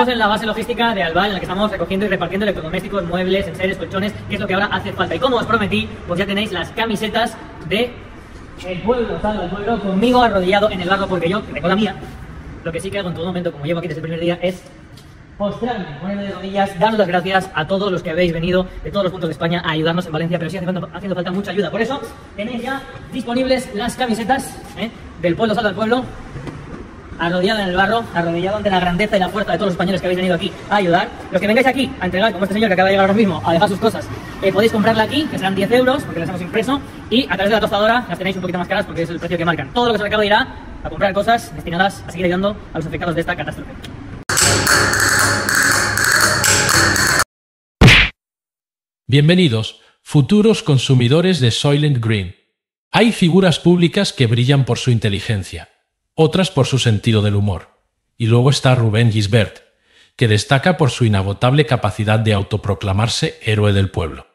Estamos en la base logística de Albal, en la que estamos recogiendo y repartiendo electrodomésticos, muebles, enseres, colchones, que es lo que ahora hace falta. Y como os prometí, pues ya tenéis las camisetas de el pueblo, salva el pueblo, conmigo arrodillado en el barro, porque yo, que tengo la mía, lo que sí que hago en todo momento, como llevo aquí desde el primer día, es postrarme, ponerme de rodillas, daros las gracias a todos los que habéis venido de todos los puntos de España a ayudarnos en Valencia, pero sí haciendo, falta mucha ayuda. Por eso tenéis ya disponibles las camisetas ¿eh? del pueblo salva al pueblo arrodillado en el barro, arrodillado ante la grandeza y la fuerza de todos los españoles que habéis venido aquí a ayudar. Los que vengáis aquí a entregar, como este señor que acaba de llegar ahora mismo, a dejar sus cosas, eh, podéis comprarla aquí, que serán 10 euros, porque las hemos impreso, y a través de la tostadora las tenéis un poquito más caras porque es el precio que marcan. Todo lo que se de irá a comprar cosas destinadas a seguir ayudando a los afectados de esta catástrofe. Bienvenidos, futuros consumidores de Soylent Green. Hay figuras públicas que brillan por su inteligencia otras por su sentido del humor. Y luego está Rubén Gisbert, que destaca por su inagotable capacidad de autoproclamarse héroe del pueblo.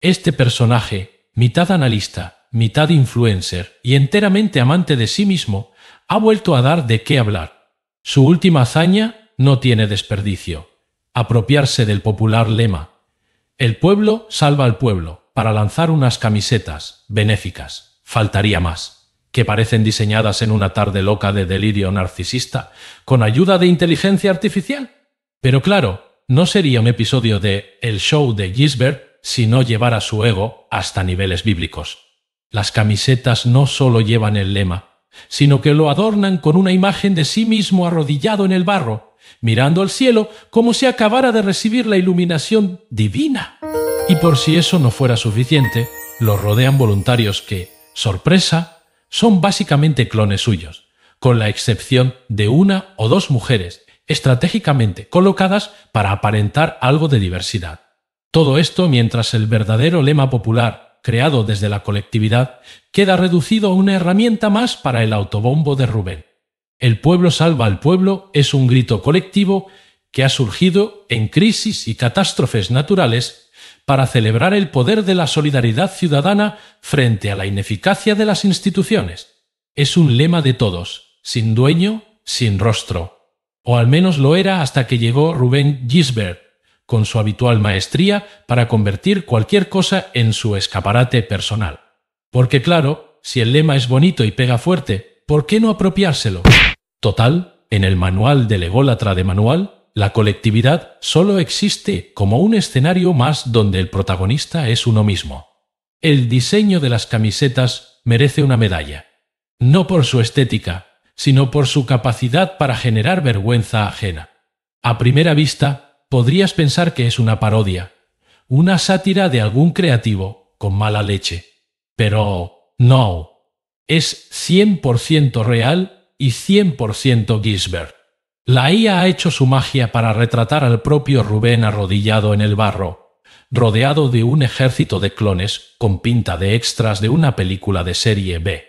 Este personaje, mitad analista, mitad influencer y enteramente amante de sí mismo, ha vuelto a dar de qué hablar. Su última hazaña no tiene desperdicio. Apropiarse del popular lema El pueblo salva al pueblo para lanzar unas camisetas benéficas. Faltaría más que parecen diseñadas en una tarde loca de delirio narcisista, con ayuda de inteligencia artificial. Pero claro, no sería un episodio de El show de Gisbert si no llevara su ego hasta niveles bíblicos. Las camisetas no solo llevan el lema, sino que lo adornan con una imagen de sí mismo arrodillado en el barro, mirando al cielo como si acabara de recibir la iluminación divina. Y por si eso no fuera suficiente, los rodean voluntarios que, sorpresa, son básicamente clones suyos, con la excepción de una o dos mujeres estratégicamente colocadas para aparentar algo de diversidad. Todo esto mientras el verdadero lema popular, creado desde la colectividad, queda reducido a una herramienta más para el autobombo de Rubén. El pueblo salva al pueblo es un grito colectivo que ha surgido en crisis y catástrofes naturales para celebrar el poder de la solidaridad ciudadana frente a la ineficacia de las instituciones. Es un lema de todos, sin dueño, sin rostro. O al menos lo era hasta que llegó Rubén Gisbert, con su habitual maestría para convertir cualquier cosa en su escaparate personal. Porque claro, si el lema es bonito y pega fuerte, ¿por qué no apropiárselo? Total, en el manual del ególatra de manual, la colectividad solo existe como un escenario más donde el protagonista es uno mismo. El diseño de las camisetas merece una medalla, no por su estética, sino por su capacidad para generar vergüenza ajena. A primera vista, podrías pensar que es una parodia, una sátira de algún creativo con mala leche. Pero no, es 100% real y 100% Gisbert. La IA ha hecho su magia para retratar al propio Rubén arrodillado en el barro, rodeado de un ejército de clones con pinta de extras de una película de serie B.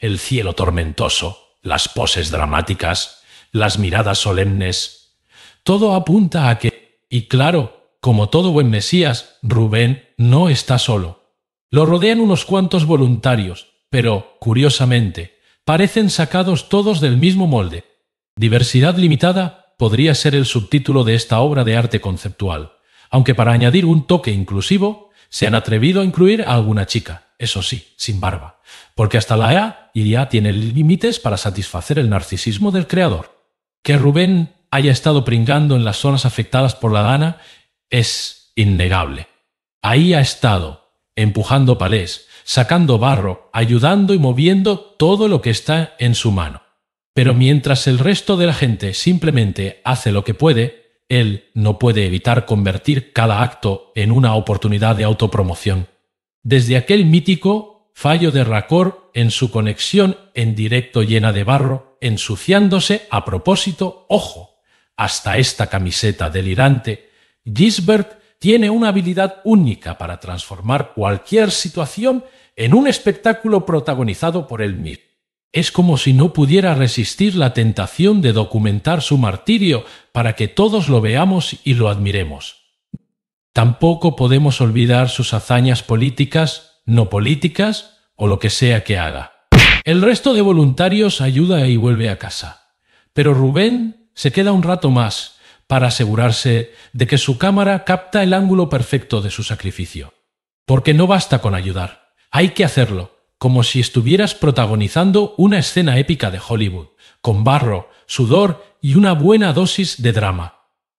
El cielo tormentoso, las poses dramáticas, las miradas solemnes. Todo apunta a que, y claro, como todo buen Mesías, Rubén no está solo. Lo rodean unos cuantos voluntarios, pero, curiosamente, parecen sacados todos del mismo molde Diversidad limitada podría ser el subtítulo de esta obra de arte conceptual, aunque para añadir un toque inclusivo, se han atrevido a incluir a alguna chica, eso sí, sin barba, porque hasta la e A y ya tiene límites para satisfacer el narcisismo del creador. Que Rubén haya estado pringando en las zonas afectadas por la dana es innegable. Ahí ha estado, empujando palés, sacando barro, ayudando y moviendo todo lo que está en su mano. Pero mientras el resto de la gente simplemente hace lo que puede, él no puede evitar convertir cada acto en una oportunidad de autopromoción. Desde aquel mítico fallo de Racor en su conexión en directo llena de barro, ensuciándose a propósito, ojo, hasta esta camiseta delirante, Gisbert tiene una habilidad única para transformar cualquier situación en un espectáculo protagonizado por él mismo. Es como si no pudiera resistir la tentación de documentar su martirio para que todos lo veamos y lo admiremos. Tampoco podemos olvidar sus hazañas políticas, no políticas o lo que sea que haga. El resto de voluntarios ayuda y vuelve a casa. Pero Rubén se queda un rato más para asegurarse de que su cámara capta el ángulo perfecto de su sacrificio. Porque no basta con ayudar, hay que hacerlo como si estuvieras protagonizando una escena épica de Hollywood, con barro, sudor y una buena dosis de drama.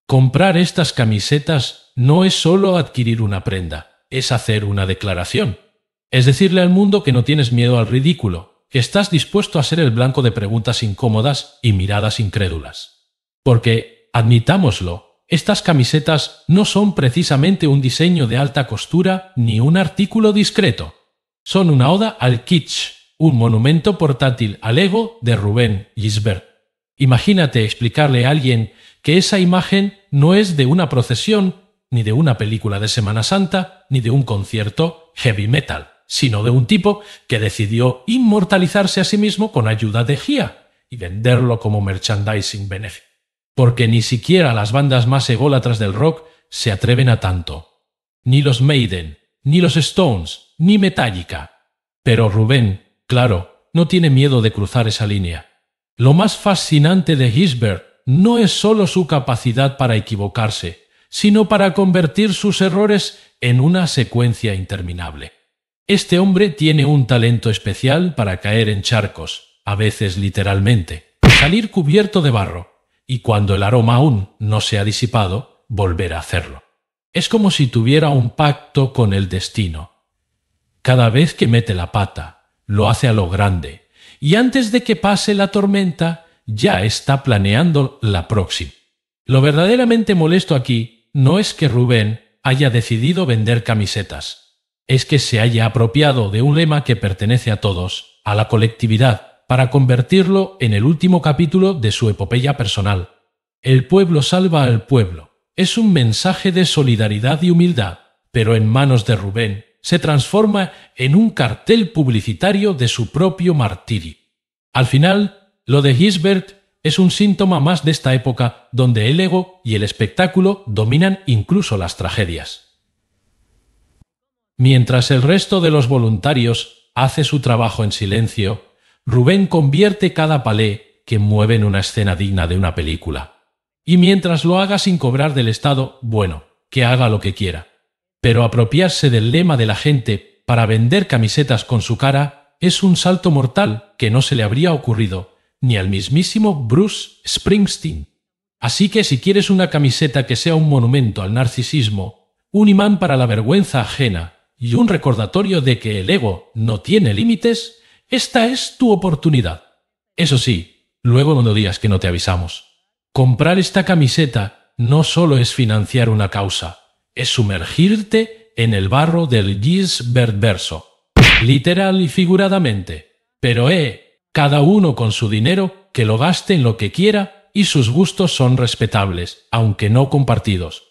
Comprar estas camisetas no es solo adquirir una prenda, es hacer una declaración. Es decirle al mundo que no tienes miedo al ridículo, que estás dispuesto a ser el blanco de preguntas incómodas y miradas incrédulas. Porque, admitámoslo, estas camisetas no son precisamente un diseño de alta costura ni un artículo discreto son una oda al kitsch, un monumento portátil al ego de Rubén Gisbert. Imagínate explicarle a alguien que esa imagen no es de una procesión, ni de una película de Semana Santa, ni de un concierto heavy metal, sino de un tipo que decidió inmortalizarse a sí mismo con ayuda de GIA y venderlo como merchandising benefit. Porque ni siquiera las bandas más ególatras del rock se atreven a tanto. Ni los Maiden, ni los Stones, ni Metallica. Pero Rubén, claro, no tiene miedo de cruzar esa línea. Lo más fascinante de Gisbert no es solo su capacidad para equivocarse, sino para convertir sus errores en una secuencia interminable. Este hombre tiene un talento especial para caer en charcos, a veces literalmente, salir cubierto de barro, y cuando el aroma aún no se ha disipado, volver a hacerlo. Es como si tuviera un pacto con el destino. Cada vez que mete la pata, lo hace a lo grande, y antes de que pase la tormenta, ya está planeando la próxima. Lo verdaderamente molesto aquí no es que Rubén haya decidido vender camisetas, es que se haya apropiado de un lema que pertenece a todos, a la colectividad, para convertirlo en el último capítulo de su epopeya personal. El pueblo salva al pueblo es un mensaje de solidaridad y humildad, pero en manos de Rubén se transforma en un cartel publicitario de su propio martiri. Al final, lo de Gisbert es un síntoma más de esta época donde el ego y el espectáculo dominan incluso las tragedias. Mientras el resto de los voluntarios hace su trabajo en silencio, Rubén convierte cada palé que mueve en una escena digna de una película. Y mientras lo haga sin cobrar del Estado, bueno, que haga lo que quiera. Pero apropiarse del lema de la gente para vender camisetas con su cara es un salto mortal que no se le habría ocurrido ni al mismísimo Bruce Springsteen. Así que si quieres una camiseta que sea un monumento al narcisismo, un imán para la vergüenza ajena y un recordatorio de que el ego no tiene límites, esta es tu oportunidad. Eso sí, luego no digas que no te avisamos. Comprar esta camiseta no solo es financiar una causa, es sumergirte en el barro del Gisbert verso, literal y figuradamente. Pero eh, cada uno con su dinero, que lo gaste en lo que quiera y sus gustos son respetables, aunque no compartidos.